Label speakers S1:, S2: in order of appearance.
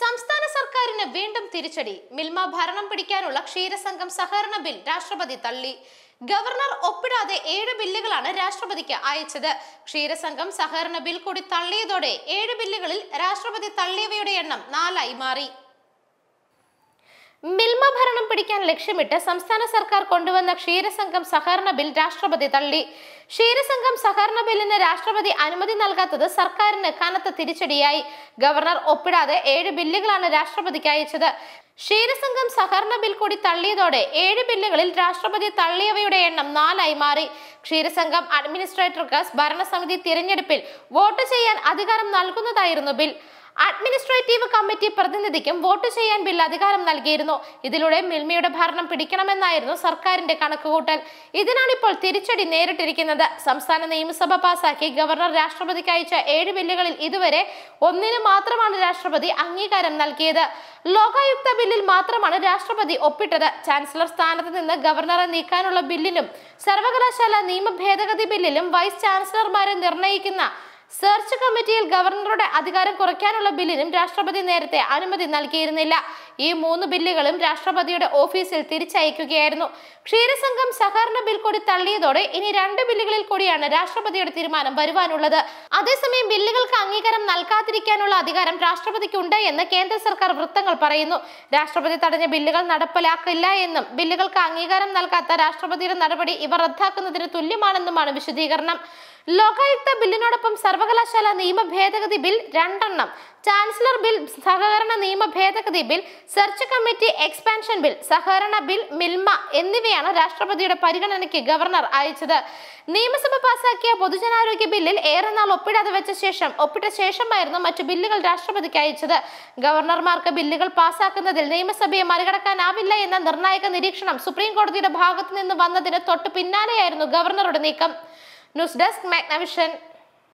S1: സംസ്ഥാന സർക്കാരിന് വീണ്ടും തിരിച്ചടി മിൽമ ഭരണം പിടിക്കാനുള്ള ക്ഷീരസംഘം സഹകരണ ബിൽ രാഷ്ട്രപതി തള്ളി ഗവർണർ ഒപ്പിടാതെ ഏഴ് ബില്ലുകളാണ് രാഷ്ട്രപതിക്ക് അയച്ചത് ക്ഷീരസംഘം സഹകരണ ബിൽ കൂടി തള്ളിയതോടെ ഏഴ് ബില്ലുകളിൽ രാഷ്ട്രപതി തള്ളിയവയുടെ എണ്ണം നാലായി മാറി മിൽമ ഭരണം പിടിക്കാൻ ലക്ഷ്യമിട്ട് സംസ്ഥാന സർക്കാർ കൊണ്ടുവന്ന ക്ഷീരസംഘം സഹകരണ ബിൽ രാഷ്ട്രപതി തള്ളി ക്ഷീരസംഘം സഹകരണ ബില്ലിന് രാഷ്ട്രപതി അനുമതി നൽകാത്തത് സർക്കാരിന് കനത്ത തിരിച്ചടിയായി ഗവർണർ ഒപ്പിടാതെ ഏഴ് ബില്ലുകളാണ് രാഷ്ട്രപതിക്ക് അയച്ചത് ക്ഷീരസംഘം സഹകരണ ബിൽ കൂടി തള്ളിയതോടെ ഏഴ് ബില്ലുകളിൽ രാഷ്ട്രപതി തള്ളിയവയുടെ എണ്ണം നാലായി മാറി ക്ഷീരസംഘം അഡ്മിനിസ്ട്രേറ്റർക്ക് ഭരണസമിതി തിരഞ്ഞെടുപ്പിൽ വോട്ട് ചെയ്യാൻ അധികാരം നൽകുന്നതായിരുന്നു ബിൽ അഡ്മിനിസ്ട്രേറ്റീവ് കമ്മിറ്റി പ്രതിനിധിക്കും വോട്ട് ചെയ്യാൻ ബിൽ അധികാരം നൽകിയിരുന്നു ഇതിലൂടെ മിൽമയുടെ ഭരണം പിടിക്കണമെന്നായിരുന്നു സർക്കാരിന്റെ കണക്കുകൂട്ടൽ ഇതിനാണിപ്പോൾ തിരിച്ചടി നേരിട്ടിരിക്കുന്നത് സംസ്ഥാന നിയമസഭ പാസാക്കി ഗവർണർ രാഷ്ട്രപതിക്ക് അയച്ച ഏഴ് ബില്ലുകളിൽ ഇതുവരെ ഒന്നിന് മാത്രമാണ് രാഷ്ട്രപതി അംഗീകാരം നൽകിയത് ലോകായുക്ത ബില്ലിൽ മാത്രമാണ് രാഷ്ട്രപതി ഒപ്പിട്ടത് ചാൻസലർ സ്ഥാനത്ത് നിന്ന് ഗവർണറെ നീക്കാനുള്ള ബില്ലിലും സർവകലാശാല നിയമ ഭേദഗതി ബില്ലിലും വൈസ് ചാൻസലർമാരെ നിർണ്ണയിക്കുന്ന സെർച്ച് കമ്മിറ്റിയിൽ ഗവർണറുടെ അധികാരം കുറയ്ക്കാനുള്ള ബില്ലിനും രാഷ്ട്രപതി നേരത്തെ അനുമതി നൽകിയിരുന്നില്ല ഈ മൂന്ന് ബില്ലുകളും രാഷ്ട്രപതിയുടെ ഓഫീസിൽ തിരിച്ചയക്കുകയായിരുന്നു ക്ഷീരസംഘം സഹകരണ ബിൽ കൂടി തള്ളിയതോടെ ഇനി രണ്ട് ബില്ലുകളിൽ കൂടിയാണ് രാഷ്ട്രപതിയുടെ തീരുമാനം വരുവാനുള്ളത് അതേസമയം ബില്ലുകൾക്ക് അംഗീകാരം നൽകാതിരിക്കാനുള്ള അധികാരം രാഷ്ട്രപതിക്കുണ്ട് എന്ന് കേന്ദ്ര സർക്കാർ വൃത്തങ്ങൾ പറയുന്നു രാഷ്ട്രപതി തടഞ്ഞ ബില്ലുകൾ നടപ്പിലാക്കില്ല എന്നും ബില്ലുകൾക്ക് അംഗീകാരം നൽകാത്ത രാഷ്ട്രപതിയുടെ നടപടി ഇവ റദ്ദാക്കുന്നതിന് തുല്യമാണെന്നുമാണ് വിശദീകരണം ലോകായുക്ത ബില്ലിനോടൊപ്പം സർവകലാശാല നിയമ ഭേദഗതി ബിൽ രണ്ടെണ്ണം ചാൻസലർ ബിൽ സഹകരണ നിയമ ഭേദഗതി bill search committee expansion bill സഹകരണ ബിൽ മിൽമ എന്നിവയാണ് രാഷ്ട്രപതിയുടെ പരിഗണനയ്ക്ക് ഗവർണർ അയച്ചത് നിയമസഭ പാസാക്കിയ പൊതുജനാരോഗ്യ ബില്ലിൽ ഏറെ നാൾ ഒപ്പിടാതെ വെച്ച ശേഷം ഒപ്പിട്ട ശേഷമായിരുന്നു മറ്റു ബില്ലുകൾ രാഷ്ട്രപതിക്ക് അയച്ചത് ഗവർണർമാർക്ക് ബില്ലുകൾ പാസാക്കുന്നതിൽ നിയമസഭയെ മറികടക്കാനാവില്ല എന്ന നിർണായക നിരീക്ഷണം സുപ്രീം കോടതിയുടെ ഭാഗത്തു നിന്ന് വന്നതിന് തൊട്ടു പിന്നാലെയായിരുന്നു ഗവർണറുടെ നീക്കം News Desk Magnavision